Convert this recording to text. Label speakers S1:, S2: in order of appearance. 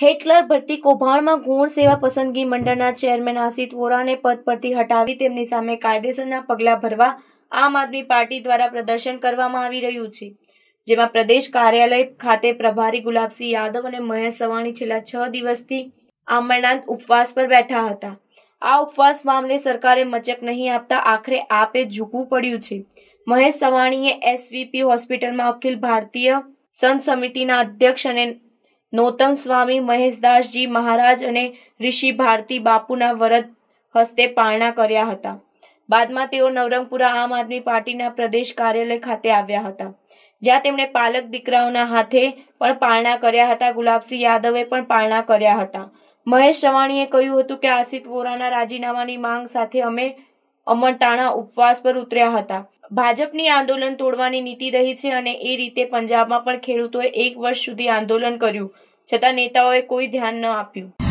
S1: હેટલર ભરતી કૌભાંડમાં ગુણ સેવા પસંદગી મંડળના ચેરમેન આસિત વોરાને પદ પરથી હટાવી તેમની સામે કાયદેસરના પગલાં ભરવા આમ આદમી પાર્ટી દ્વારા પ્રદર્શન કરવામાં આવી રહ્યું છે જેમાં પ્રદેશ કાર્યાલય ખાતે પ્રભારી ગુલાબસિંહ યાદવ અને મહેશ સવાણી છેલ્લા છ દિવસથી આમરણાંત ઉપવાસ પર બેઠા હતા આ ઉપવાસ મામલે સરકારે મચક નહીં આપતા આખરે આપે ઝૂકવું પડ્યું છે મહેશ સવાણીએ એસવીપી હોસ્પિટલમાં અખિલ ભારતીય સંત સમિતિના અધ્યક્ષ અને નોતમ સ્વામી મહેશદાસજી મહારાજ અને ઋષિ ભારતી બાપુના વરદ હસ્તે પારણા કર્યા હતા બાદમાં તેઓ નવરંગપુરા આમ આદમી પાર્ટીના પ્રદેશ કાર્યાલય ખાતે આવ્યા હતા જ્યાં તેમણે પાલક દીકરાઓના હાથે પણ પારણા કર્યા હતા ગુલાબસિંહ યાદવે પણ પારણા કર્યા હતા મહેશ રવાણીએ કહ્યું હતું કે આસિત વોરાના રાજીનામાની માંગ સાથે અમે અમરટાણા ઉપવાસ પર ઉતર્યા હતા ભાજપની આંદોલન તોડવાની નીતિ રહી છે અને એ રીતે પંજાબમાં પણ ખેડૂતોએ એક વર્ષ સુધી આંદોલન કર્યું છતાં નેતાઓએ કોઈ ધ્યાન ન આપ્યું